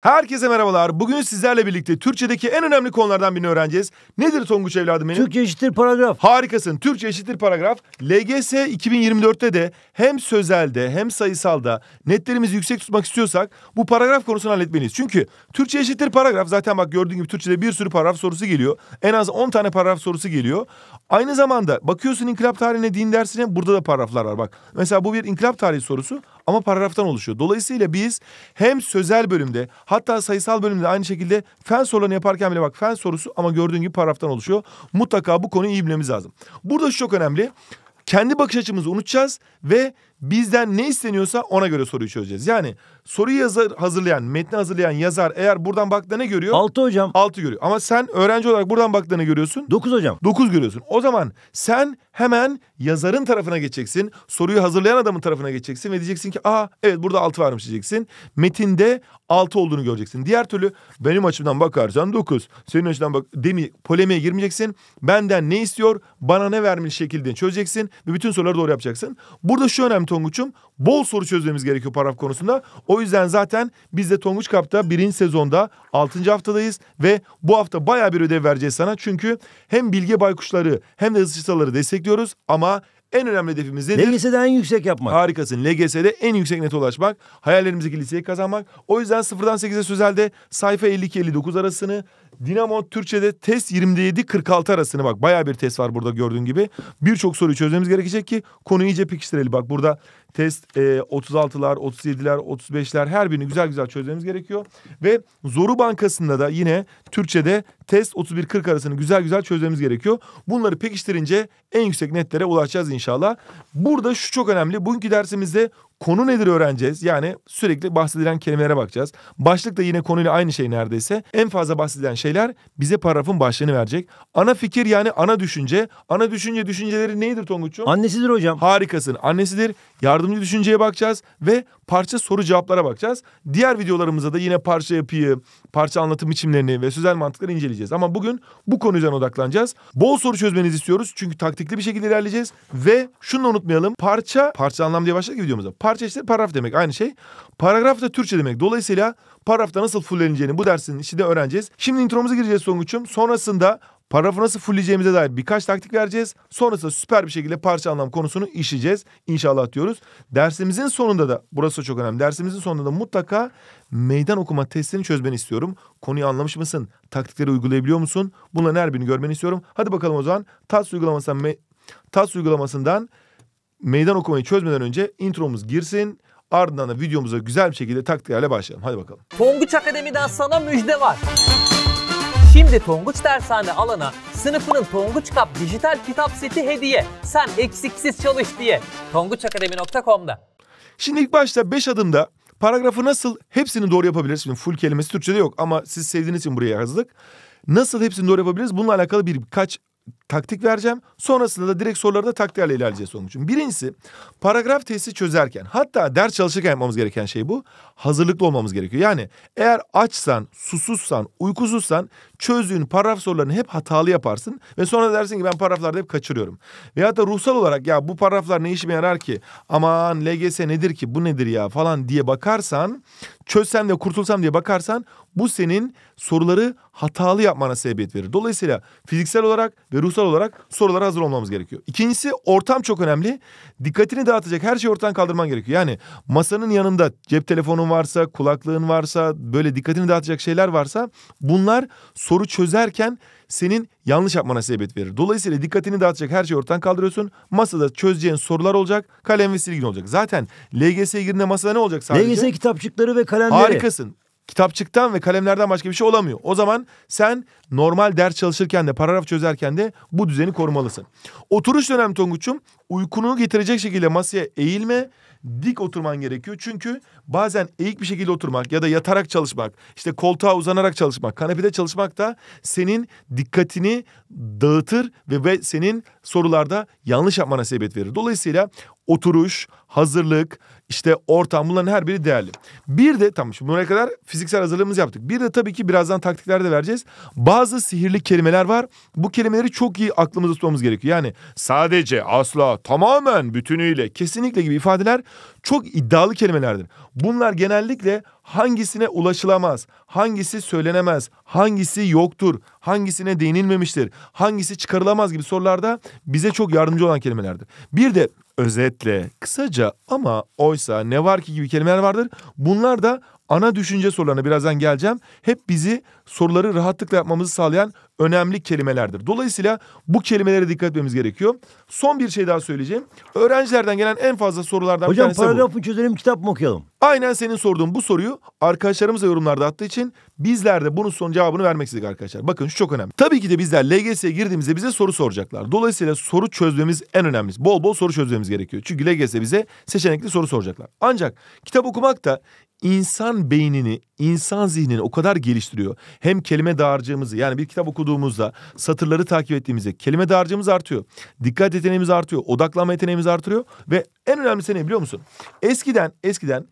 Herkese merhabalar. Bugün sizlerle birlikte Türkçedeki en önemli konulardan birini öğreneceğiz. Nedir Tonguç evladım benim? Türkçe eşittir paragraf. Harikasın. Türkçe eşittir paragraf. LGS 2024'te de hem sözelde hem sayısalda netlerimizi yüksek tutmak istiyorsak bu paragraf konusunu halletmeliyiz. Çünkü Türkçe eşittir paragraf zaten bak gördüğün gibi Türkçede bir sürü paragraf sorusu geliyor. En az 10 tane paragraf sorusu geliyor. Aynı zamanda bakıyorsun inkılap tarihine, din dersine burada da paragraflar var bak. Mesela bu bir inkılap tarihi sorusu ama paragraftan oluşuyor. Dolayısıyla biz hem sözel bölümde hatta sayısal bölümde aynı şekilde fen sorularını yaparken bile bak fen sorusu ama gördüğün gibi paragraftan oluşuyor. Mutlaka bu konuyu iyi bilmemiz lazım. Burada şu çok önemli. Kendi bakış açımızı unutacağız ve Bizden ne isteniyorsa ona göre soruyu çözeceğiz. Yani soruyu yazar, hazırlayan, metni hazırlayan yazar eğer buradan baktığında ne görüyor? 6 hocam. 6 görüyor. Ama sen öğrenci olarak buradan baktığında ne görüyorsun. 9 hocam. 9 görüyorsun. O zaman sen hemen yazarın tarafına geçeceksin. Soruyu hazırlayan adamın tarafına geçeceksin ve diyeceksin ki aa evet burada 6 varmış diyeceksin. Metinde 6 olduğunu göreceksin. Diğer türlü benim açımdan bakarsan 9. Senin açıdan bak demi polemiğe girmeyeceksin. Benden ne istiyor? Bana ne vermiş şekilde çözeceksin ve bütün soruları doğru yapacaksın. Burada şu önemli Tonguç'um bol soru çözmemiz gerekiyor paraf konusunda. O yüzden zaten biz de Tonguç Kap'ta birinci sezonda 6. haftadayız ve bu hafta baya bir ödev vereceğiz sana. Çünkü hem bilge baykuşları hem de hızlıçaları destekliyoruz ama en önemli hedefimiz nedir? LGS'de en yüksek yapmak. Harikasın. LGS'de en yüksek net ulaşmak. Hayallerimizdeki liseyi kazanmak. O yüzden sıfırdan sekize sözelde sayfa 52-59 arasını Dinamo Türkçe'de test 27-46 arasını bak baya bir test var burada gördüğün gibi. Birçok soruyu çözmemiz gerekecek ki konuyu iyice pekiştirelim. Bak burada test e, 36'lar, 37'ler, 35'ler her birini güzel güzel çözmemiz gerekiyor. Ve Zoru Bankası'nda da yine Türkçe'de test 31-40 arasını güzel güzel çözmemiz gerekiyor. Bunları pekiştirince en yüksek netlere ulaşacağız inşallah. Burada şu çok önemli. Bugünkü dersimizde konu nedir öğreneceğiz. Yani sürekli bahsedilen kelimelere bakacağız. Başlık da yine konuyla aynı şey neredeyse. En fazla bahsedilen şeyler bize paragrafın başlığını verecek. Ana fikir yani ana düşünce. Ana düşünce düşünceleri neydir Tonguç'um? Annesidir hocam. Harikasın. Annesidir. Yardımcı düşünceye bakacağız ve parça soru cevaplara bakacağız. Diğer videolarımızda da yine parça yapıyı, parça anlatım biçimlerini ve sözel mantıkları inceleyeceğiz. Ama bugün bu konu üzerine odaklanacağız. Bol soru çözmenizi istiyoruz çünkü taktikli bir şekilde ilerleyeceğiz. Ve şunu da unutmayalım. Parça, parça anlam diye başladık videomuzda. Parça işte paragraf demek aynı şey. Paragraf da Türkçe demek. Dolayısıyla paragrafta nasıl fulleneceğini bu dersin içinde öğreneceğiz. Şimdi intromuza gireceğiz Songuç'um. Sonrasında Paragrafı nasıl fulleyeceğimize dair birkaç taktik vereceğiz. Sonrasında süper bir şekilde parça anlam konusunu işleyeceğiz. İnşallah diyoruz. Dersimizin sonunda da burası da çok önemli. Dersimizin sonunda da mutlaka meydan okuma testini çözmeni istiyorum. Konuyu anlamış mısın? Taktikleri uygulayabiliyor musun? Bunların her birini görmeni istiyorum. Hadi bakalım o zaman TAS uygulamasından, me TAS uygulamasından meydan okumayı çözmeden önce intromuz girsin. Ardından da videomuza güzel bir şekilde taktiklerle başlayalım. Hadi bakalım. Tonguç Akademi'den sana müjde var. Şimdi Tonguç Dershane alana sınıfının Tonguç Kap dijital kitap seti hediye. Sen eksiksiz çalış diye. tonguçakademi.com'da. Şimdi ilk başta 5 adımda paragrafı nasıl hepsini doğru yapabiliriz? Şimdi full kelimesi Türkçe'de yok ama siz sevdiğiniz için buraya yazdık. Nasıl hepsini doğru yapabiliriz? Bununla alakalı bir birkaç taktik vereceğim. Sonrasında da direkt sorularda taktiklerle ilerleyeceğiz onun için. Birincisi paragraf testi çözerken hatta ders çalışırken yapmamız gereken şey bu. Hazırlıklı olmamız gerekiyor. Yani eğer açsan, susuzsan, uykusuzsan çözdüğün paragraf sorularını hep hatalı yaparsın. Ve sonra dersin ki ben paragraflarda hep kaçırıyorum. veya da ruhsal olarak ya bu paragraflar ne işime yarar ki? Aman LGS nedir ki bu nedir ya falan diye bakarsan çözsem de kurtulsam diye bakarsan bu senin soruları hatalı yapmana sebebiyet verir. Dolayısıyla fiziksel olarak ve ruhsal toplumsal olarak sorulara hazır olmamız gerekiyor. İkincisi ortam çok önemli. Dikkatini dağıtacak her şeyi ortadan kaldırman gerekiyor. Yani masanın yanında cep telefonun varsa, kulaklığın varsa, böyle dikkatini dağıtacak şeyler varsa bunlar soru çözerken senin yanlış yapmana sebep verir. Dolayısıyla dikkatini dağıtacak her şeyi ortadan kaldırıyorsun. Masada çözeceğin sorular olacak, kalem ve silgin olacak. Zaten LGS girdiğinde masada ne olacak sadece? LGS kitapçıkları ve kalemleri. Harikasın kitapçıktan ve kalemlerden başka bir şey olamıyor. O zaman sen normal ders çalışırken de paragraf çözerken de bu düzeni korumalısın. Oturuş dönem Tonguç'um uykunu getirecek şekilde masaya eğilme dik oturman gerekiyor. Çünkü bazen eğik bir şekilde oturmak ya da yatarak çalışmak, işte koltuğa uzanarak çalışmak, kanepede çalışmak da senin dikkatini dağıtır ve, ve senin sorularda yanlış yapmana sebep verir. Dolayısıyla oturuş, hazırlık, işte ortam bunların her biri değerli. Bir de tamam şimdi buraya kadar fiziksel hazırlığımızı yaptık. Bir de tabii ki birazdan taktikler de vereceğiz. Bazı sihirli kelimeler var. Bu kelimeleri çok iyi aklımızda tutmamız gerekiyor. Yani sadece, asla, tamamen, bütünüyle, kesinlikle gibi ifadeler çok iddialı kelimelerdir. Bunlar genellikle hangisine ulaşılamaz, hangisi söylenemez, hangisi yoktur, hangisine değinilmemiştir, hangisi çıkarılamaz gibi sorularda bize çok yardımcı olan kelimelerdir. Bir de özetle, kısaca ama oysa ne var ki gibi kelimeler vardır. Bunlar da ana düşünce sorularına birazdan geleceğim. Hep bizi soruları rahatlıkla yapmamızı sağlayan önemli kelimelerdir. Dolayısıyla bu kelimelere dikkat etmemiz gerekiyor. Son bir şey daha söyleyeceğim. Öğrencilerden gelen en fazla sorulardan Hocam, bir tanesi bu. Hocam paragraf çözelim kitap mı okuyalım? Aynen senin sorduğun bu soruyu arkadaşlarımız da yorumlarda attığı için bizler de bunun son cevabını vermek istedik arkadaşlar. Bakın şu çok önemli. Tabii ki de bizler LGS'ye girdiğimizde bize soru soracaklar. Dolayısıyla soru çözmemiz en önemli. Bol bol soru çözmemiz gerekiyor. Çünkü LGS bize seçenekli soru soracaklar. Ancak kitap okumak da insan beynini, insan zihnini o kadar geliştiriyor hem kelime dağarcığımızı yani bir kitap okuduğumuzda satırları takip ettiğimizde kelime dağarcığımız artıyor. Dikkat yeteneğimiz artıyor. Odaklanma yeteneğimiz artıyor ve en önemlisi ne biliyor musun? Eskiden eskiden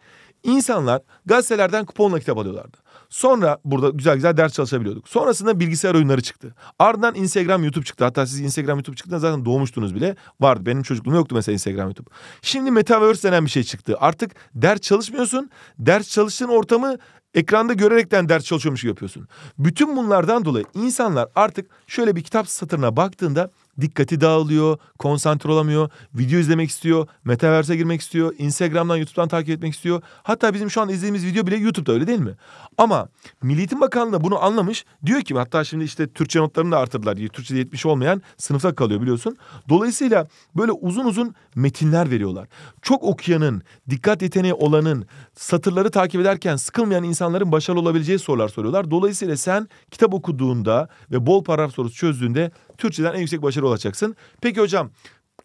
İnsanlar gazetelerden kuponla kitap alıyorlardı. Sonra burada güzel güzel ders çalışabiliyorduk. Sonrasında bilgisayar oyunları çıktı. Ardından Instagram, YouTube çıktı. Hatta siz Instagram, YouTube çıktığında zaten doğmuştunuz bile. Vardı. Benim çocukluğumda yoktu mesela Instagram, YouTube. Şimdi Metaverse denen bir şey çıktı. Artık ders çalışmıyorsun. Ders çalıştığın ortamı ekranda görerekten ders çalışıyormuş gibi yapıyorsun. Bütün bunlardan dolayı insanlar artık şöyle bir kitap satırına baktığında dikkati dağılıyor, konsantre olamıyor, video izlemek istiyor, metaverse'e girmek istiyor, Instagram'dan, YouTube'dan takip etmek istiyor. Hatta bizim şu an izlediğimiz video bile YouTube'da öyle değil mi? Ama Milli Eğitim Bakanlığı da bunu anlamış. Diyor ki hatta şimdi işte Türkçe notlarını da artırdılar. Türkçe'de yetmiş olmayan sınıfta kalıyor biliyorsun. Dolayısıyla böyle uzun uzun metinler veriyorlar. Çok okuyanın, dikkat yeteneği olanın, satırları takip ederken sıkılmayan insanların başarılı olabileceği sorular soruyorlar. Dolayısıyla sen kitap okuduğunda ve bol paragraf sorusu çözdüğünde Türkçeden en yüksek başarı olacaksın. Peki hocam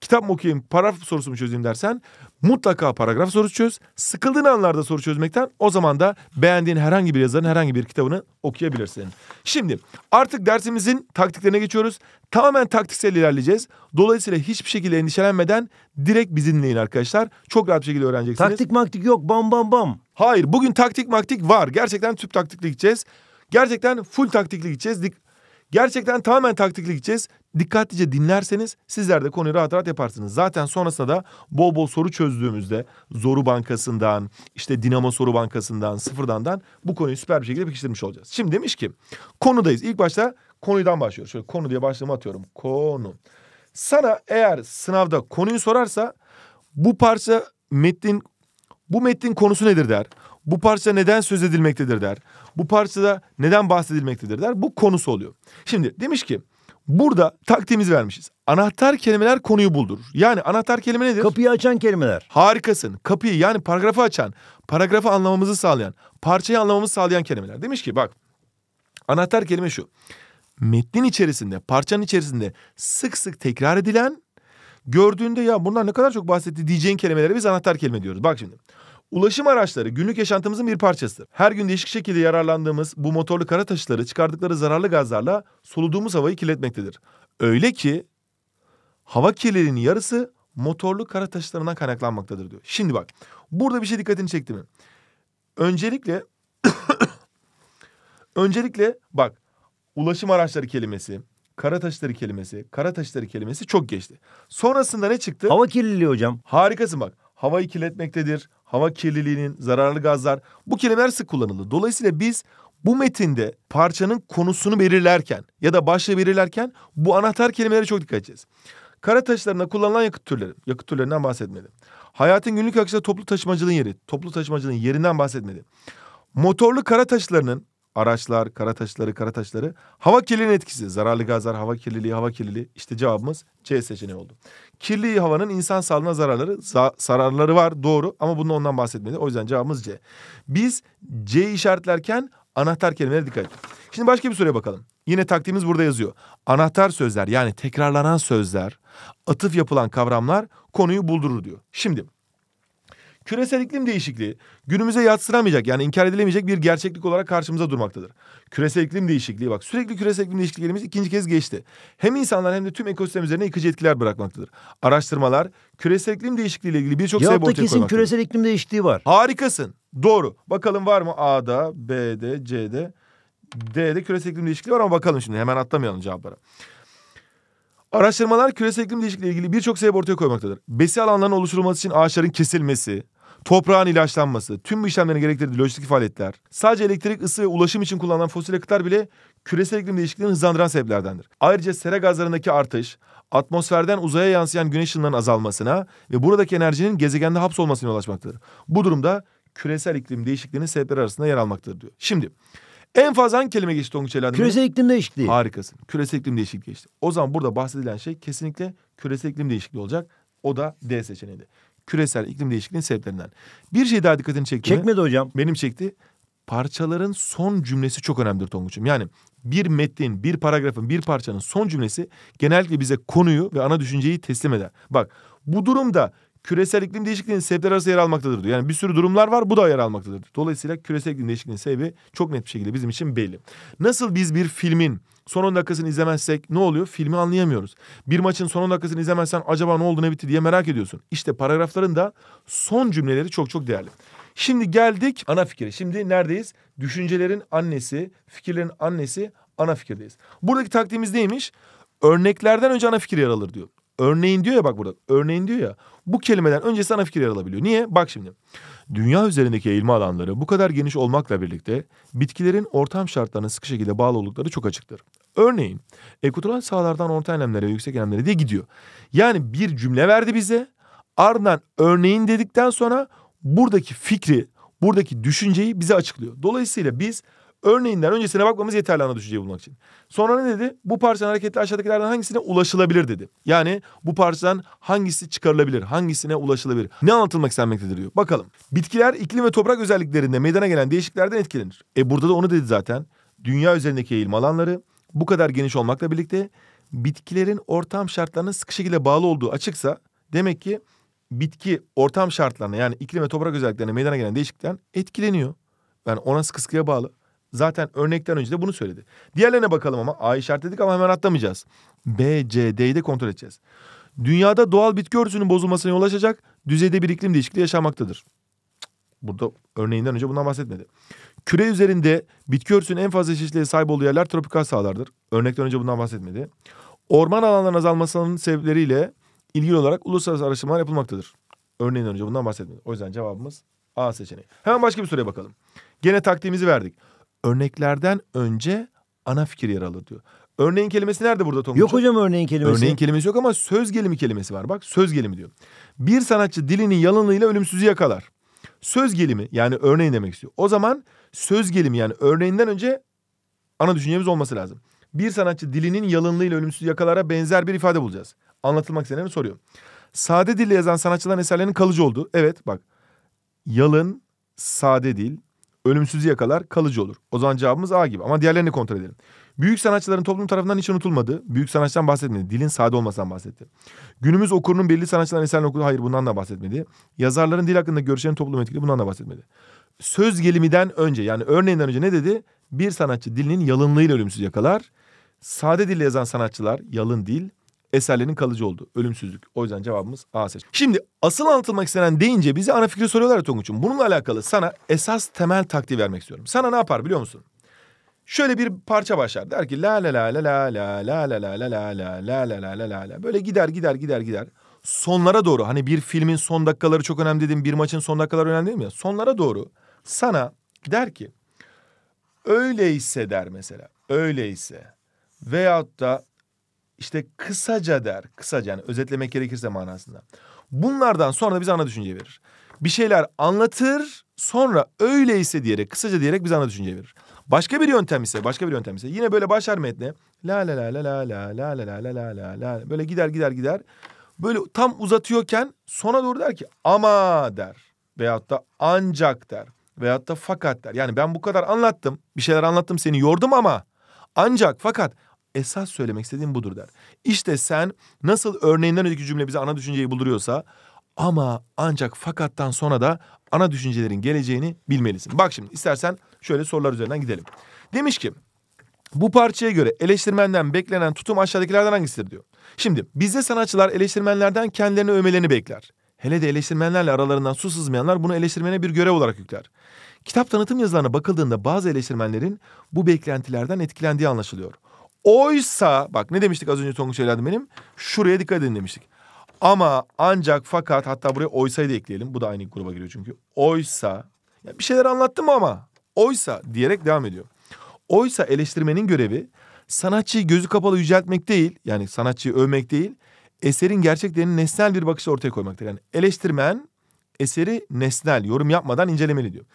kitap mı okuyayım, paragraf sorusu mu çözeyim dersen mutlaka paragraf sorusu çöz. Sıkıldığın anlarda soru çözmekten o zaman da beğendiğin herhangi bir yazarın herhangi bir kitabını okuyabilirsin. Şimdi artık dersimizin taktiklerine geçiyoruz. Tamamen taktiksel ilerleyeceğiz. Dolayısıyla hiçbir şekilde endişelenmeden direkt bizi dinleyin arkadaşlar. Çok rahat bir şekilde öğreneceksiniz. Taktik maktik yok bam bam bam. Hayır bugün taktik maktik var. Gerçekten tüp taktikle gideceğiz. Gerçekten full taktikle gideceğiz. Dik Gerçekten tamamen taktikle gideceğiz. Dikkatlice dinlerseniz sizler de konuyu rahat rahat yaparsınız. Zaten sonrasında da bol bol soru çözdüğümüzde Zoru Bankası'ndan, işte Dinamo Soru Bankası'ndan, sıfırdandan bu konuyu süper bir şekilde pekiştirmiş olacağız. Şimdi demiş ki konudayız. İlk başta konudan başlıyoruz. Şöyle konu diye başlığımı atıyorum. Konu. Sana eğer sınavda konuyu sorarsa bu parça metnin bu metnin konusu nedir der. Bu parça neden söz edilmektedir der. Bu parçada neden bahsedilmektedir der. Bu konusu oluyor. Şimdi demiş ki burada taktiğimizi vermişiz. Anahtar kelimeler konuyu buldurur. Yani anahtar kelime nedir? Kapıyı açan kelimeler. Harikasın. Kapıyı yani paragrafı açan, paragrafı anlamamızı sağlayan, parçayı anlamamızı sağlayan kelimeler. Demiş ki bak anahtar kelime şu. Metnin içerisinde, parçanın içerisinde sık sık tekrar edilen gördüğünde ya bunlar ne kadar çok bahsetti diyeceğin kelimelere biz anahtar kelime diyoruz. Bak şimdi Ulaşım araçları günlük yaşantımızın bir parçasıdır. Her gün değişik şekilde yararlandığımız bu motorlu kara taşıtları çıkardıkları zararlı gazlarla soluduğumuz havayı kirletmektedir. Öyle ki hava kirliliğinin yarısı motorlu kara taşıtlarından kaynaklanmaktadır diyor. Şimdi bak burada bir şey dikkatini çekti mi? Öncelikle öncelikle bak ulaşım araçları kelimesi, kara taşları kelimesi, kara taşları kelimesi çok geçti. Sonrasında ne çıktı? Hava kirliliği hocam. Harikasın bak havayı kirletmektedir, hava kirliliğinin, zararlı gazlar. Bu kelimeler sık kullanıldı. Dolayısıyla biz bu metinde parçanın konusunu belirlerken ya da başlığı belirlerken bu anahtar kelimelere çok dikkat edeceğiz. Kara taşlarına kullanılan yakıt türleri, yakıt türlerinden bahsetmedim. Hayatın günlük akışında toplu taşımacılığın yeri, toplu taşımacılığın yerinden bahsetmedim. Motorlu kara taşlarının araçlar, kara taşları, kara taşları. Hava kirliliğinin etkisi. Zararlı gazlar, hava kirliliği, hava kirliliği. İşte cevabımız C seçeneği oldu. Kirli havanın insan sağlığına zararları, zararları var doğru ama bunu ondan bahsetmedi. O yüzden cevabımız C. Biz C işaretlerken anahtar kelimelere dikkat edin. Şimdi başka bir soruya bakalım. Yine taktiğimiz burada yazıyor. Anahtar sözler yani tekrarlanan sözler, atıf yapılan kavramlar konuyu buldurur diyor. Şimdi küresel iklim değişikliği günümüze yatsıramayacak yani inkar edilemeyecek bir gerçeklik olarak karşımıza durmaktadır. Küresel iklim değişikliği bak sürekli küresel iklim değişikliğimiz ikinci kez geçti. Hem insanlar hem de tüm ekosistem üzerine yıkıcı etkiler bırakmaktadır. Araştırmalar küresel iklim değişikliği ile ilgili birçok sebep ortaya koymaktadır. kesin küresel iklim değişikliği var. Harikasın. Doğru. Bakalım var mı A'da, B'de, C'de, D'de küresel iklim değişikliği var ama bakalım şimdi hemen atlamayalım cevaplara. Araştırmalar küresel iklim değişikliği ile ilgili birçok sebep ortaya koymaktadır. Besi alanlarının oluşturulması için ağaçların kesilmesi, toprağın ilaçlanması, tüm bu işlemlerin gerektirdiği lojistik faaliyetler, sadece elektrik, ısı ve ulaşım için kullanılan fosil yakıtlar bile küresel iklim değişikliğini hızlandıran sebeplerdendir. Ayrıca sera gazlarındaki artış, atmosferden uzaya yansıyan güneş ışınlarının azalmasına ve buradaki enerjinin gezegende hapsolmasına yol açmaktadır. Bu durumda küresel iklim değişikliğinin sebepleri arasında yer almaktadır diyor. Şimdi en fazla hangi kelime geçti Tonguç Elhan'ın? Küresel iklim değişikliği. Harikasın. Küresel iklim değişikliği geçti. O zaman burada bahsedilen şey kesinlikle küresel iklim değişikliği olacak. O da D seçeneğiydi. Küresel iklim değişikliğinin sebeplerinden. Bir şey daha dikkatini çekti Çekmedi mi? hocam. Benim çekti. Parçaların son cümlesi çok önemlidir Tonguç'um. Yani bir metnin, bir paragrafın, bir parçanın son cümlesi genellikle bize konuyu ve ana düşünceyi teslim eder. Bak bu durumda küresel iklim değişikliğinin sebepler arasında yer almaktadır diyor. Yani bir sürü durumlar var bu da yer almaktadır. diyor. Dolayısıyla küresel iklim değişikliğinin sebebi çok net bir şekilde bizim için belli. Nasıl biz bir filmin son 10 dakikasını izlemezsek ne oluyor? Filmi anlayamıyoruz. Bir maçın son 10 dakikasını izlemezsen acaba ne oldu ne bitti diye merak ediyorsun. İşte paragrafların da son cümleleri çok çok değerli. Şimdi geldik ana fikre. Şimdi neredeyiz? Düşüncelerin annesi, fikirlerin annesi ana fikirdeyiz. Buradaki taktiğimiz neymiş? Örneklerden önce ana fikir yer alır diyor. Örneğin diyor ya bak burada. Örneğin diyor ya. Bu kelimeden önce sana fikir alabiliyor. Niye? Bak şimdi. Dünya üzerindeki eğilme alanları bu kadar geniş olmakla birlikte bitkilerin ortam şartlarına sıkı şekilde bağlı oldukları çok açıktır. Örneğin ekvatoral sahalardan orta enlemlere yüksek enlemlere diye gidiyor. Yani bir cümle verdi bize. Ardından örneğin dedikten sonra buradaki fikri, buradaki düşünceyi bize açıklıyor. Dolayısıyla biz örneğinden öncesine bakmamız yeterli ana düşünceyi bulmak için. Sonra ne dedi? Bu parçanın hareketli aşağıdakilerden hangisine ulaşılabilir dedi. Yani bu parçadan hangisi çıkarılabilir, hangisine ulaşılabilir? Ne anlatılmak istenmektedir diyor. Bakalım. Bitkiler iklim ve toprak özelliklerinde meydana gelen değişikliklerden etkilenir. E burada da onu dedi zaten. Dünya üzerindeki eğilim alanları bu kadar geniş olmakla birlikte bitkilerin ortam şartlarına sıkı şekilde bağlı olduğu açıksa demek ki bitki ortam şartlarına yani iklim ve toprak özelliklerine meydana gelen değişiklikten etkileniyor. Yani ona sıkı sıkıya bağlı. Zaten örnekten önce de bunu söyledi. Diğerlerine bakalım ama A işaret dedik ama hemen atlamayacağız. B, C, D'yi de kontrol edeceğiz. Dünyada doğal bitki örtüsünün bozulmasına yol açacak düzeyde bir iklim değişikliği yaşanmaktadır. Burada örneğinden önce bundan bahsetmedi. Küre üzerinde bitki örtüsünün en fazla çeşitliliğe sahip olduğu yerler tropikal sahalardır. Örnekten önce bundan bahsetmedi. Orman alanlarının azalmasının sebepleriyle ilgili olarak uluslararası araştırmalar yapılmaktadır. Örneğin önce bundan bahsetmedi. O yüzden cevabımız A seçeneği. Hemen başka bir soruya bakalım. Gene taktiğimizi verdik örneklerden önce ana fikir yer alır diyor. Örneğin kelimesi nerede burada Tom? Yok hocam örneğin kelimesi. Örneğin kelimesi yok ama söz gelimi kelimesi var. Bak söz gelimi diyor. Bir sanatçı dilinin yalınlığıyla ölümsüzü yakalar. Söz gelimi yani örneğin demek istiyor. O zaman söz gelimi yani örneğinden önce ana düşüncemiz olması lazım. Bir sanatçı dilinin yalınlığıyla ölümsüz yakalara benzer bir ifade bulacağız. Anlatılmak istenen soruyor. Sade dille yazan sanatçıların eserlerinin kalıcı olduğu. Evet bak. Yalın, sade dil, Ölümsüzü yakalar, kalıcı olur. O zaman cevabımız A gibi ama diğerlerini kontrol edelim. Büyük sanatçıların toplum tarafından hiç unutulmadı. Büyük sanatçıdan bahsetmedi. Dilin sade olmasından bahsetti. Günümüz okurunun belli sanatçıların eserini okudu. Hayır bundan da bahsetmedi. Yazarların dil hakkında görüşlerini toplum etkili. Bundan da bahsetmedi. Söz geliminden önce yani örneğinden önce ne dedi? Bir sanatçı dilinin yalınlığıyla ölümsüz yakalar. Sade dille yazan sanatçılar yalın dil eserlerinin kalıcı oldu. Ölümsüzlük. O yüzden cevabımız A seç. Şimdi asıl anlatılmak istenen deyince bize ana fikri soruyorlar Tonguç'um. Bununla alakalı sana esas temel taktiği vermek istiyorum. Sana ne yapar biliyor musun? Şöyle bir parça başlar. Der ki la la la la la la la la la la la la la la la la la la böyle gider gider gider gider. Sonlara doğru hani bir filmin son dakikaları çok önemli dedim. Bir maçın son dakikaları önemli değil mi? Sonlara doğru sana der ki öyleyse der mesela. Öyleyse veyahut da işte kısaca der. Kısaca yani özetlemek gerekirse manasında. Bunlardan sonra da bize ana düşünce verir. Bir şeyler anlatır sonra öyleyse diyerek kısaca diyerek bize ana düşünce verir. Başka bir yöntem ise başka bir yöntem ise yine böyle başlar metne. La la la la la la la la la la la la böyle gider gider gider. Böyle tam uzatıyorken sona doğru der ki ama der. Veyahut da ancak der. Veyahut da fakat der. Yani ben bu kadar anlattım. Bir şeyler anlattım seni yordum ama ancak fakat esas söylemek istediğim budur der. İşte sen nasıl örneğinden önceki cümle bize ana düşünceyi bulduruyorsa ama ancak fakattan sonra da ana düşüncelerin geleceğini bilmelisin. Bak şimdi istersen şöyle sorular üzerinden gidelim. Demiş ki bu parçaya göre eleştirmenden beklenen tutum aşağıdakilerden hangisidir diyor. Şimdi bizde sanatçılar eleştirmenlerden kendilerini övmelerini bekler. Hele de eleştirmenlerle aralarından su sızmayanlar bunu eleştirmene bir görev olarak yükler. Kitap tanıtım yazılarına bakıldığında bazı eleştirmenlerin bu beklentilerden etkilendiği anlaşılıyor. Oysa bak ne demiştik az önce Tonguç evladım benim? Şuraya dikkat edin demiştik. Ama ancak fakat hatta buraya oysayı da ekleyelim. Bu da aynı gruba giriyor çünkü. Oysa ya bir şeyler anlattım ama oysa diyerek devam ediyor. Oysa eleştirmenin görevi sanatçıyı gözü kapalı yüceltmek değil yani sanatçıyı övmek değil eserin gerçeklerini nesnel bir bakışla ortaya koymaktır. Yani eleştirmen eseri nesnel yorum yapmadan incelemeli diyor.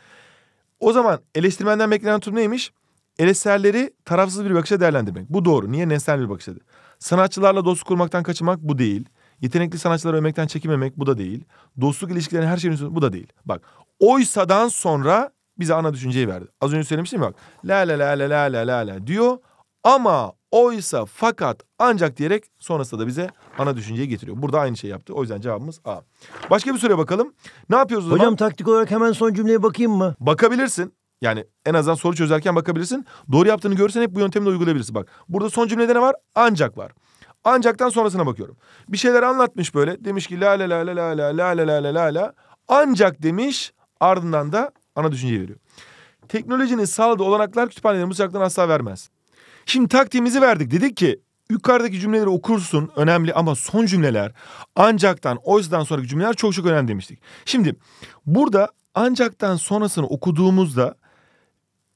O zaman eleştirmenden beklenen tutum neymiş? eleserleri tarafsız bir bakışa değerlendirmek. Bu doğru. Niye nesnel bir bakış açısı? Sanatçılarla dostluk kurmaktan kaçınmak bu değil. Yetenekli sanatçıları övmekten çekinmemek bu da değil. Dostluk ilişkilerinin her şeyin üstünde bu da değil. Bak oysadan sonra bize ana düşünceyi verdi. Az önce söylemiştim bak. La la la la la la la la diyor ama oysa fakat ancak diyerek sonrasında da bize ana düşünceyi getiriyor. Burada aynı şey yaptı. O yüzden cevabımız A. Başka bir soruya bakalım. Ne yapıyoruz o Hocam taktik olarak hemen son cümleye bakayım mı? Bakabilirsin. Yani en azından soru çözerken bakabilirsin. Doğru yaptığını görürsen hep bu yöntemle uygulayabilirsin. Bak burada son cümlede ne var? Ancak var. Ancaktan sonrasına bakıyorum. Bir şeyler anlatmış böyle. Demiş ki la la la la la la la la la la la. Ancak demiş ardından da ana düşünceyi veriyor. Teknolojinin sağladığı olanaklar kütüphanelerin bu sıcaktan asla vermez. Şimdi taktiğimizi verdik. Dedik ki yukarıdaki cümleleri okursun önemli ama son cümleler ancaktan o yüzden sonraki cümleler çok çok önemli demiştik. Şimdi burada ancaktan sonrasını okuduğumuzda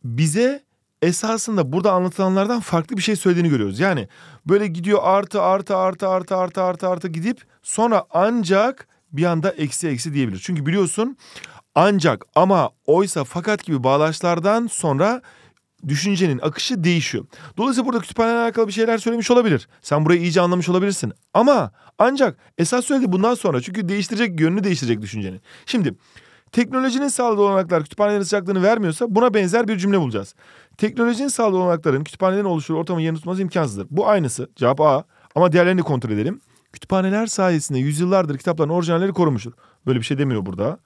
bize esasında burada anlatılanlardan farklı bir şey söylediğini görüyoruz. Yani böyle gidiyor artı artı artı artı artı artı artı gidip sonra ancak bir anda eksi eksi diyebilir. Çünkü biliyorsun ancak ama oysa fakat gibi bağlaçlardan sonra düşüncenin akışı değişiyor. Dolayısıyla burada kütüphaneyle alakalı bir şeyler söylemiş olabilir. Sen burayı iyice anlamış olabilirsin. Ama ancak esas söyledi bundan sonra çünkü değiştirecek yönünü değiştirecek düşünceni. Şimdi Teknolojinin sağladığı olanaklar kütüphanelerin sıcaklığını vermiyorsa buna benzer bir cümle bulacağız. Teknolojinin sağladığı olanakların kütüphanelerin oluşturduğu ortamın yerini tutması imkansızdır. Bu aynısı. Cevap A. Ama diğerlerini kontrol edelim. Kütüphaneler sayesinde yüzyıllardır kitapların orijinalleri korunmuştur. Böyle bir şey demiyor burada.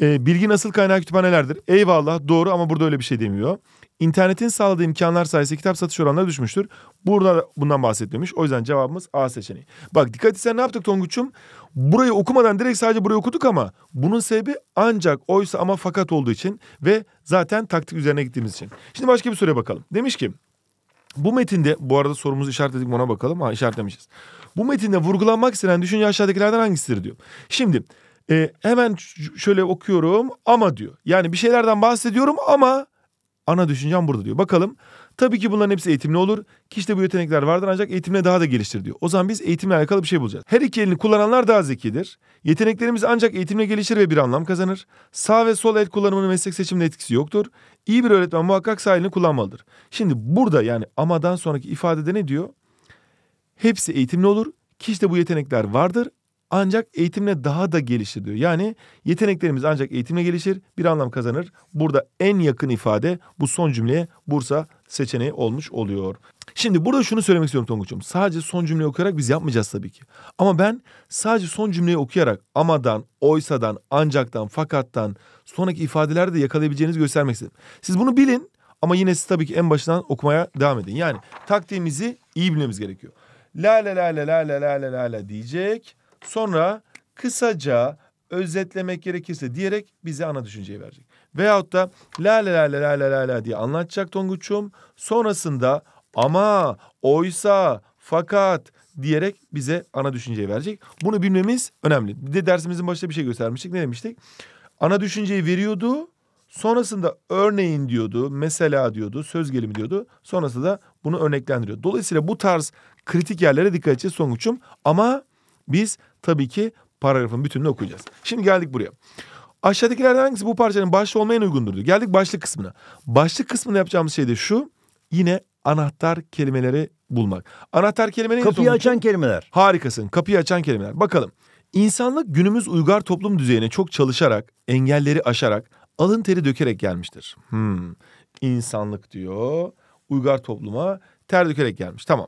E, bilgi nasıl kaynağı kütüphanelerdir. Eyvallah doğru ama burada öyle bir şey demiyor. İnternetin sağladığı imkanlar sayesinde kitap satış oranları düşmüştür. Burada bundan bahsetmemiş. O yüzden cevabımız A seçeneği. Bak dikkat etsen ne yaptık Tonguç'um? Burayı okumadan direkt sadece burayı okuduk ama bunun sebebi ancak oysa ama fakat olduğu için ve zaten taktik üzerine gittiğimiz için. Şimdi başka bir soruya bakalım. Demiş ki bu metinde bu arada sorumuzu işaretledik ona bakalım. Ha işaretlemişiz. Bu metinde vurgulanmak istenen düşünce aşağıdakilerden hangisidir diyor. Şimdi e, hemen şöyle okuyorum ama diyor. Yani bir şeylerden bahsediyorum ama Ana düşüncem burada diyor. Bakalım. Tabii ki bunların hepsi eğitimli olur. Kişide bu yetenekler vardır ancak eğitimle daha da geliştir diyor. O zaman biz eğitimle alakalı bir şey bulacağız. Her iki elini kullananlar daha zekidir. Yeteneklerimiz ancak eğitimle gelişir ve bir anlam kazanır. Sağ ve sol el kullanımının meslek seçiminde etkisi yoktur. İyi bir öğretmen muhakkak sağ elini kullanmalıdır. Şimdi burada yani amadan sonraki ifadede ne diyor? Hepsi eğitimli olur. Kişide bu yetenekler vardır ancak eğitimle daha da gelişir diyor. Yani yeteneklerimiz ancak eğitimle gelişir, bir anlam kazanır. Burada en yakın ifade bu son cümleye Bursa seçeneği olmuş oluyor. Şimdi burada şunu söylemek istiyorum Tonguç'um. Sadece son cümleyi okuyarak biz yapmayacağız tabii ki. Ama ben sadece son cümleyi okuyarak amadan, oysadan, ancaktan, fakattan sonraki ifadelerde de yakalayabileceğinizi göstermek istedim. Siz bunu bilin ama yine siz tabii ki en başından okumaya devam edin. Yani taktiğimizi iyi bilmemiz gerekiyor. La la la la la la la la la diyecek. Sonra kısaca özetlemek gerekirse diyerek bize ana düşünceyi verecek. Veyahut da la la la la la la la diye anlatacak Tonguç'um. Sonrasında ama, oysa, fakat diyerek bize ana düşünceyi verecek. Bunu bilmemiz önemli. Bir de dersimizin başında bir şey göstermiştik. Ne demiştik? Ana düşünceyi veriyordu. Sonrasında örneğin diyordu, mesela diyordu, söz gelimi diyordu. Sonrasında da bunu örneklendiriyor. Dolayısıyla bu tarz kritik yerlere dikkat edeceğiz Songuç'um. Ama biz tabii ki paragrafın bütününü okuyacağız. Şimdi geldik buraya. Aşağıdakilerden hangisi bu parçanın başlığı olmaya en uygundur diyor. Geldik başlık kısmına. Başlık kısmında yapacağımız şey de şu. Yine anahtar kelimeleri bulmak. Anahtar kelime neydi? Kapıyı açan kelimeler. Harikasın. Kapıyı açan kelimeler. Bakalım. İnsanlık günümüz uygar toplum düzeyine çok çalışarak, engelleri aşarak, alın teri dökerek gelmiştir. Hmm. İnsanlık diyor uygar topluma ter dökerek gelmiş. Tamam.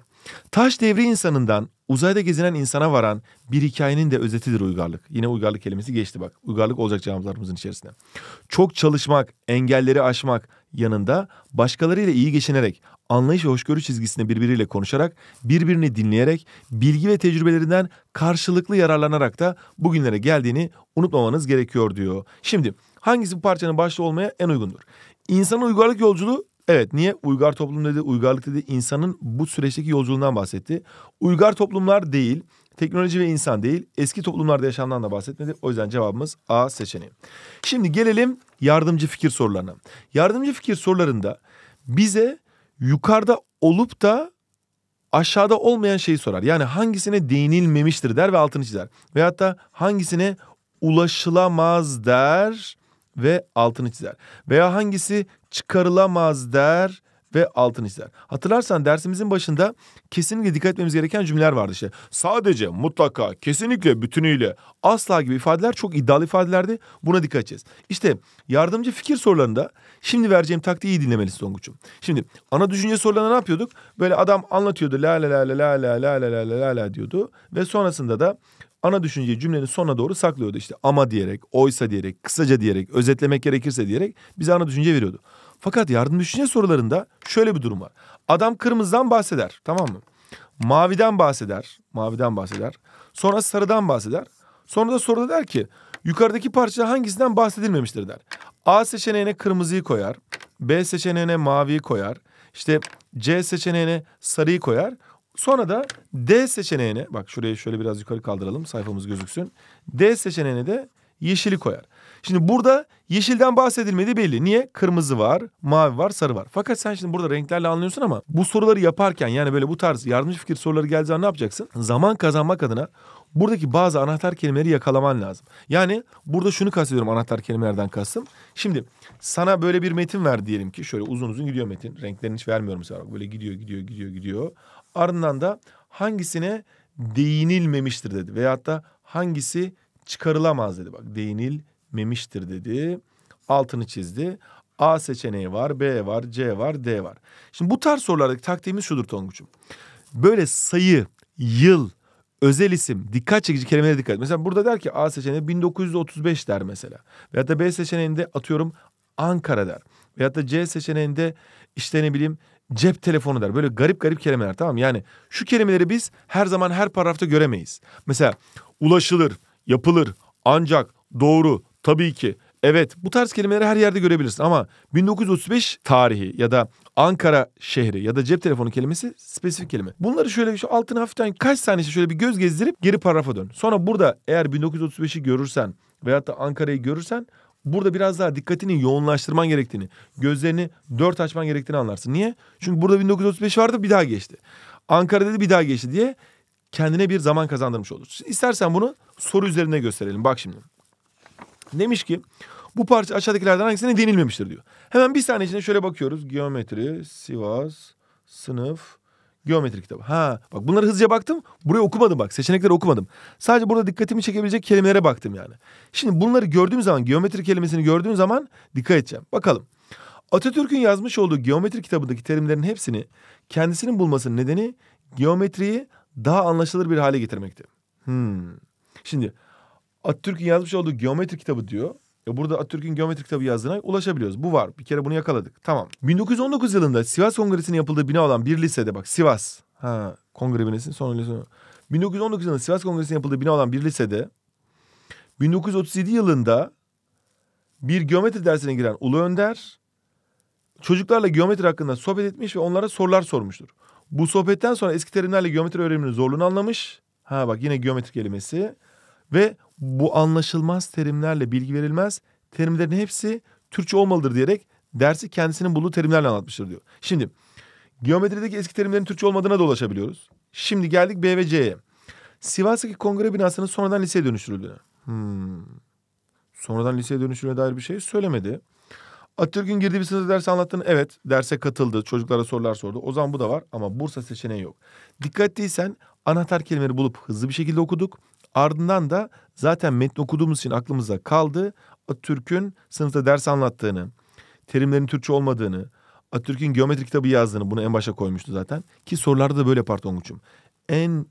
Taş devri insanından uzayda gezinen insana varan bir hikayenin de özetidir uygarlık. Yine uygarlık kelimesi geçti bak. Uygarlık olacak cevaplarımızın içerisinde. Çok çalışmak, engelleri aşmak yanında başkalarıyla iyi geçinerek, anlayış ve hoşgörü çizgisinde birbiriyle konuşarak, birbirini dinleyerek, bilgi ve tecrübelerinden karşılıklı yararlanarak da bugünlere geldiğini unutmamanız gerekiyor diyor. Şimdi hangisi bu parçanın başta olmaya en uygundur? İnsanın uygarlık yolculuğu Evet niye? Uygar toplum dedi, uygarlık dedi insanın bu süreçteki yolculuğundan bahsetti. Uygar toplumlar değil, teknoloji ve insan değil, eski toplumlarda yaşanandan da bahsetmedi. O yüzden cevabımız A seçeneği. Şimdi gelelim yardımcı fikir sorularına. Yardımcı fikir sorularında bize yukarıda olup da aşağıda olmayan şeyi sorar. Yani hangisine değinilmemiştir der ve altını çizer. Ve da hangisine ulaşılamaz der ve altını çizer. Veya hangisi çıkarılamaz der ve altını çizer. Hatırlarsan dersimizin başında kesinlikle dikkat etmemiz gereken cümleler vardı işte. Sadece, mutlaka, kesinlikle, bütünüyle, asla gibi ifadeler çok iddialı ifadelerdi. Buna dikkat edeceğiz. İşte yardımcı fikir sorularında şimdi vereceğim taktiği iyi dinlemelisin Songuçum Şimdi ana düşünce sorularında ne yapıyorduk? Böyle adam anlatıyordu la la la la la la la la la la diyordu. Ve sonrasında da ana düşünceyi cümlenin sonuna doğru saklıyordu. İşte ama diyerek, oysa diyerek, kısaca diyerek, özetlemek gerekirse diyerek bize ana düşünce veriyordu. Fakat yardım düşünce sorularında şöyle bir durum var. Adam kırmızıdan bahseder tamam mı? Maviden bahseder, maviden bahseder. Sonra sarıdan bahseder. Sonra da soruda der ki yukarıdaki parça hangisinden bahsedilmemiştir der. A seçeneğine kırmızıyı koyar. B seçeneğine maviyi koyar. İşte C seçeneğine sarıyı koyar. Sonra da D seçeneğine bak şurayı şöyle biraz yukarı kaldıralım sayfamız gözüksün. D seçeneğine de yeşili koyar. Şimdi burada yeşilden bahsedilmedi belli. Niye? Kırmızı var, mavi var, sarı var. Fakat sen şimdi burada renklerle anlıyorsun ama bu soruları yaparken yani böyle bu tarz yardımcı fikir soruları geldiği zaman ne yapacaksın? Zaman kazanmak adına buradaki bazı anahtar kelimeleri yakalaman lazım. Yani burada şunu kastediyorum anahtar kelimelerden kastım. Şimdi sana böyle bir metin ver diyelim ki şöyle uzun uzun gidiyor metin. Renklerini hiç vermiyorum sana. Böyle gidiyor, gidiyor, gidiyor, gidiyor. Ardından da hangisine değinilmemiştir dedi. Veyahut da hangisi çıkarılamaz dedi. Bak değinilmemiştir dedi. Altını çizdi. A seçeneği var, B var, C var, D var. Şimdi bu tarz sorulardaki taktiğimiz şudur Tonguç'um. Böyle sayı, yıl, özel isim, dikkat çekici kelimelere dikkat. Mesela burada der ki A seçeneği 1935 der mesela. Veyahut da B seçeneğinde atıyorum Ankara der. Veyahut da C seçeneğinde işte ne bileyim cep telefonu der. Böyle garip garip kelimeler tamam Yani şu kelimeleri biz her zaman her paragrafta göremeyiz. Mesela ulaşılır, yapılır, ancak, doğru, tabii ki, evet bu tarz kelimeleri her yerde görebilirsin. Ama 1935 tarihi ya da Ankara şehri ya da cep telefonu kelimesi spesifik kelime. Bunları şöyle şu altına hafiften kaç saniye şöyle bir göz gezdirip geri paragrafa dön. Sonra burada eğer 1935'i görürsen veyahut da Ankara'yı görürsen burada biraz daha dikkatini yoğunlaştırman gerektiğini, gözlerini dört açman gerektiğini anlarsın. Niye? Çünkü burada 1935 vardı bir daha geçti. Ankara'da da bir daha geçti diye kendine bir zaman kazandırmış olursun. İstersen bunu soru üzerine gösterelim. Bak şimdi. Demiş ki bu parça aşağıdakilerden hangisine denilmemiştir diyor. Hemen bir saniye içinde şöyle bakıyoruz. Geometri, Sivas, sınıf, Geometri kitabı. Ha bak bunları hızlıca baktım. burayı okumadım bak. Seçenekleri okumadım. Sadece burada dikkatimi çekebilecek kelimelere baktım yani. Şimdi bunları gördüğüm zaman geometri kelimesini gördüğüm zaman dikkat edeceğim. Bakalım. Atatürk'ün yazmış olduğu geometri kitabındaki terimlerin hepsini kendisinin bulmasının nedeni geometriyi daha anlaşılır bir hale getirmekti. Hmm. Şimdi Atatürk'ün yazmış olduğu geometri kitabı diyor. E burada Atatürk'ün geometrik kitabı yazdığına ulaşabiliyoruz. Bu var. Bir kere bunu yakaladık. Tamam. 1919 yılında Sivas Kongresi'nin yapıldığı bina olan bir lisede bak Sivas. Ha kongre binası son lise. 1919 yılında Sivas Kongresi'nin yapıldığı bina olan bir lisede 1937 yılında bir geometri dersine giren Ulu Önder çocuklarla geometri hakkında sohbet etmiş ve onlara sorular sormuştur. Bu sohbetten sonra eski terimlerle geometri öğreniminin zorluğunu anlamış. Ha bak yine geometri kelimesi. Ve bu anlaşılmaz terimlerle bilgi verilmez. Terimlerin hepsi Türkçe olmalıdır diyerek dersi kendisinin bulduğu terimlerle anlatmıştır diyor. Şimdi geometrideki eski terimlerin Türkçe olmadığına da ulaşabiliyoruz. Şimdi geldik B ve C'ye. Sivas'taki kongre binasının sonradan liseye dönüştürüldüğüne. Hmm. Sonradan liseye dönüştürüldüğüne dair bir şey söylemedi. Atatürk'ün girdiği bir sınıfta ders anlattığını evet derse katıldı. Çocuklara sorular sordu. O zaman bu da var ama Bursa seçeneği yok. Dikkatliysen anahtar kelimeleri bulup hızlı bir şekilde okuduk. Ardından da zaten metni okuduğumuz için aklımızda kaldı. Atatürk'ün sınıfta ders anlattığını, terimlerin Türkçe olmadığını, Atatürk'ün geometri kitabı yazdığını bunu en başa koymuştu zaten. Ki sorularda da böyle yapar Tonguç'um. En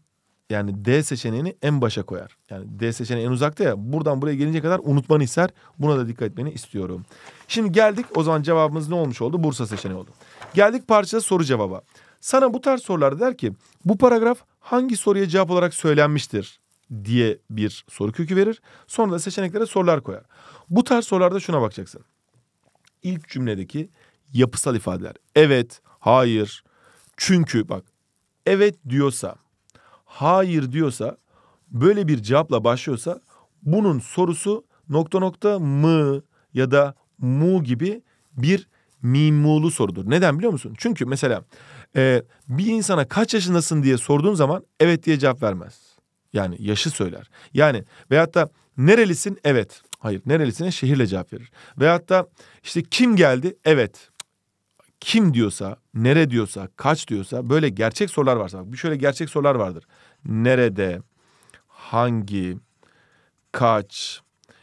yani D seçeneğini en başa koyar. Yani D seçeneği en uzakta ya buradan buraya gelince kadar unutmanı ister. Buna da dikkat etmeni istiyorum. Şimdi geldik o zaman cevabımız ne olmuş oldu? Bursa seçeneği oldu. Geldik parça soru cevaba. Sana bu tarz sorularda der ki bu paragraf hangi soruya cevap olarak söylenmiştir? diye bir soru kökü verir. Sonra da seçeneklere sorular koyar. Bu tarz sorularda şuna bakacaksın. İlk cümledeki yapısal ifadeler. Evet, hayır, çünkü bak evet diyorsa, hayır diyorsa, böyle bir cevapla başlıyorsa bunun sorusu nokta nokta mı ya da mu gibi bir mimulu sorudur. Neden biliyor musun? Çünkü mesela e, bir insana kaç yaşındasın diye sorduğun zaman evet diye cevap vermez. Yani yaşı söyler. Yani veyahut da nerelisin? Evet. Hayır. Nerelisine şehirle cevap verir. Veyahut da işte kim geldi? Evet. Kim diyorsa, nere diyorsa, kaç diyorsa böyle gerçek sorular varsa. bir şöyle gerçek sorular vardır. Nerede, hangi, kaç,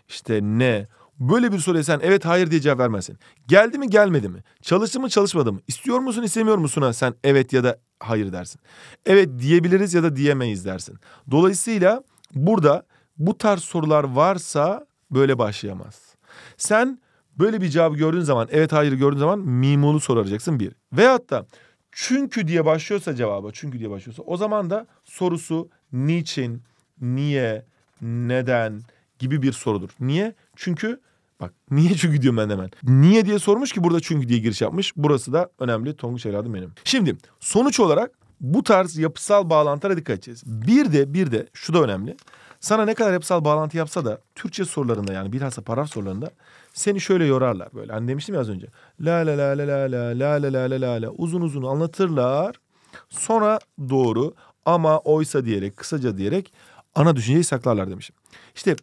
İşte ne, Böyle bir soruya sen evet hayır diye cevap vermezsin. Geldi mi gelmedi mi? Çalıştı mı çalışmadı mı? İstiyor musun istemiyor musun? sen evet ya da hayır dersin. Evet diyebiliriz ya da diyemeyiz dersin. Dolayısıyla burada bu tarz sorular varsa böyle başlayamaz. Sen böyle bir cevabı gördüğün zaman evet hayır gördüğün zaman mimulu soru bir. Veyahut da çünkü diye başlıyorsa cevaba çünkü diye başlıyorsa o zaman da sorusu niçin, niye, neden gibi bir sorudur. Niye? Çünkü Bak niye çünkü diyor ben hemen. Niye diye sormuş ki burada çünkü diye giriş yapmış. Burası da önemli. Tonguç evladım benim. Şimdi sonuç olarak bu tarz yapısal bağlantılara dikkat edeceğiz. Bir de bir de şu da önemli. Sana ne kadar yapısal bağlantı yapsa da Türkçe sorularında yani bilhassa paragraf sorularında seni şöyle yorarlar böyle. Hani demiştim ya az önce. La la la la la la la la la la la la uzun uzun anlatırlar. Sonra doğru ama oysa diyerek kısaca diyerek ana düşünceyi saklarlar demişim. İşte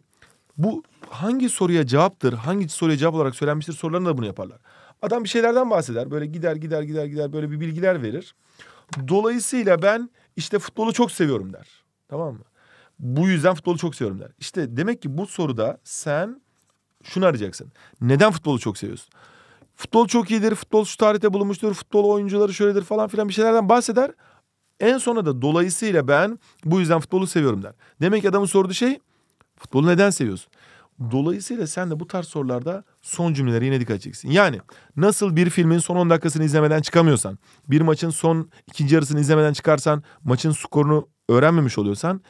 bu hangi soruya cevaptır, hangi soruya cevap olarak söylenmiştir sorularına da bunu yaparlar. Adam bir şeylerden bahseder. Böyle gider gider gider gider böyle bir bilgiler verir. Dolayısıyla ben işte futbolu çok seviyorum der. Tamam mı? Bu yüzden futbolu çok seviyorum der. İşte demek ki bu soruda sen şunu arayacaksın. Neden futbolu çok seviyorsun? Futbol çok iyidir, futbol şu tarihte bulunmuştur, futbol oyuncuları şöyledir falan filan bir şeylerden bahseder. En sonunda da dolayısıyla ben bu yüzden futbolu seviyorum der. Demek ki adamın sorduğu şey Futbolu neden seviyorsun? Dolayısıyla sen de bu tarz sorularda son cümlelere yine dikkat edeceksin. Yani nasıl bir filmin son 10 dakikasını izlemeden çıkamıyorsan, bir maçın son ikinci yarısını izlemeden çıkarsan, maçın skorunu öğrenmemiş oluyorsan,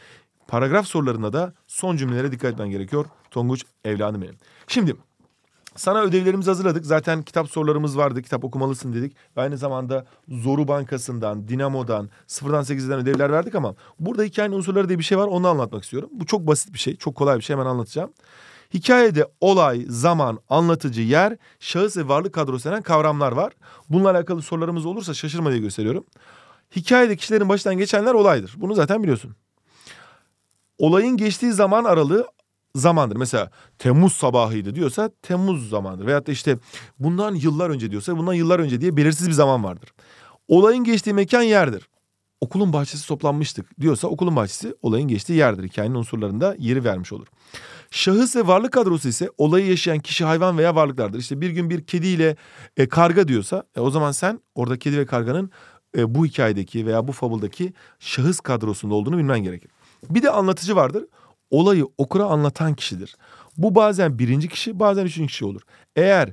paragraf sorularında da son cümlelere dikkat etmen gerekiyor. Tonguç evladım benim. Şimdi sana ödevlerimizi hazırladık. Zaten kitap sorularımız vardı. Kitap okumalısın dedik. Ve aynı zamanda Zoru Bankası'ndan, Dinamo'dan, 0'dan 8'den ödevler verdik ama burada hikayenin unsurları diye bir şey var. Onu anlatmak istiyorum. Bu çok basit bir şey. Çok kolay bir şey. Hemen anlatacağım. Hikayede olay, zaman, anlatıcı, yer, şahıs ve varlık kadrosu denen kavramlar var. Bununla alakalı sorularımız olursa şaşırma diye gösteriyorum. Hikayede kişilerin başından geçenler olaydır. Bunu zaten biliyorsun. Olayın geçtiği zaman aralığı zamandır. Mesela Temmuz sabahıydı diyorsa Temmuz zamandır. Veyahut da işte bundan yıllar önce diyorsa bundan yıllar önce diye belirsiz bir zaman vardır. Olayın geçtiği mekan yerdir. Okulun bahçesi toplanmıştık diyorsa okulun bahçesi olayın geçtiği yerdir. Kendi unsurlarında yeri vermiş olur. Şahıs ve varlık kadrosu ise olayı yaşayan kişi hayvan veya varlıklardır. İşte bir gün bir kediyle e, karga diyorsa e, o zaman sen orada kedi ve karganın e, bu hikayedeki veya bu fabuldaki şahıs kadrosunda olduğunu bilmen gerekir. Bir de anlatıcı vardır olayı okura anlatan kişidir. Bu bazen birinci kişi bazen üçüncü kişi olur. Eğer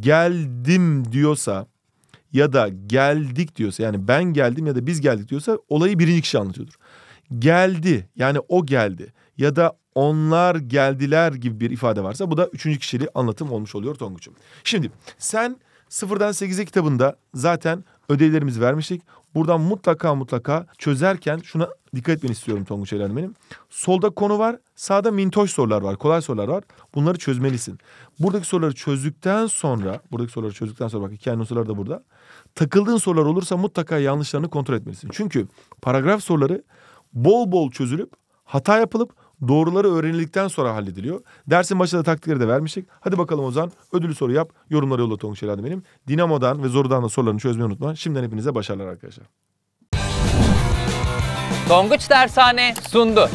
geldim diyorsa ya da geldik diyorsa yani ben geldim ya da biz geldik diyorsa olayı birinci kişi anlatıyordur. Geldi yani o geldi ya da onlar geldiler gibi bir ifade varsa bu da üçüncü kişili anlatım olmuş oluyor Tonguç'um. Şimdi sen sıfırdan sekize kitabında zaten ödevlerimizi vermiştik. Buradan mutlaka mutlaka çözerken şuna dikkat etmeni istiyorum Tonguç Eylan benim. Solda konu var, sağda mintoş sorular var, kolay sorular var. Bunları çözmelisin. Buradaki soruları çözdükten sonra, buradaki soruları çözdükten sonra bak hikayenin sorular da burada. Takıldığın sorular olursa mutlaka yanlışlarını kontrol etmelisin. Çünkü paragraf soruları bol bol çözülüp hata yapılıp Doğruları öğrenildikten sonra hallediliyor. Dersin başında taktikleri de vermiştik. Hadi bakalım Ozan, zaman ödülü soru yap. Yorumları yolla Tonguç Elade benim. Dinamo'dan ve Zoru'dan da sorularını çözmeyi unutma. Şimdiden hepinize başarılar arkadaşlar. Tonguç Dershane sundu.